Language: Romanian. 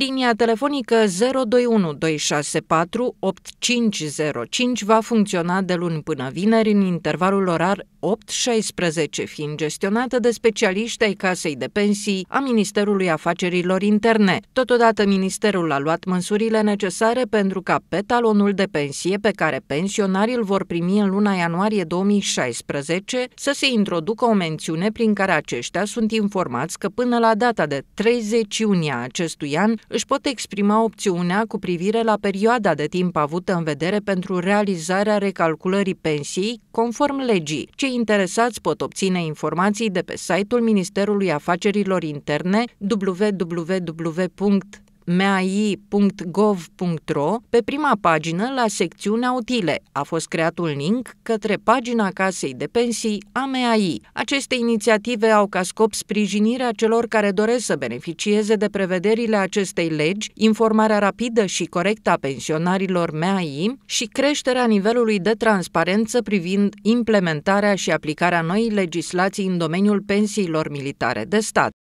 Linia telefonică 021 264 8505 va funcționa de luni până vineri în intervalul orar 8-16, fiind gestionată de specialiști ai Casei de Pensii a Ministerului Afacerilor Interne. Totodată, Ministerul a luat măsurile necesare pentru ca pe talonul de pensie pe care pensionarii îl vor primi în luna ianuarie 2016 să se introducă o mențiune prin care aceștia sunt informați că până la data de 30 iunie acestui an își pot exprima opțiunea cu privire la perioada de timp avută în vedere pentru realizarea recalculării pensiei, conform legii. Cei interesați pot obține informații de pe site-ul Ministerului Afacerilor Interne www mai.gov.ro pe prima pagină la secțiunea utile. A fost creat un link către pagina casei de pensii a Aceste inițiative au ca scop sprijinirea celor care doresc să beneficieze de prevederile acestei legi, informarea rapidă și corectă a pensionarilor MAI și creșterea nivelului de transparență privind implementarea și aplicarea noii legislații în domeniul pensiilor militare de stat.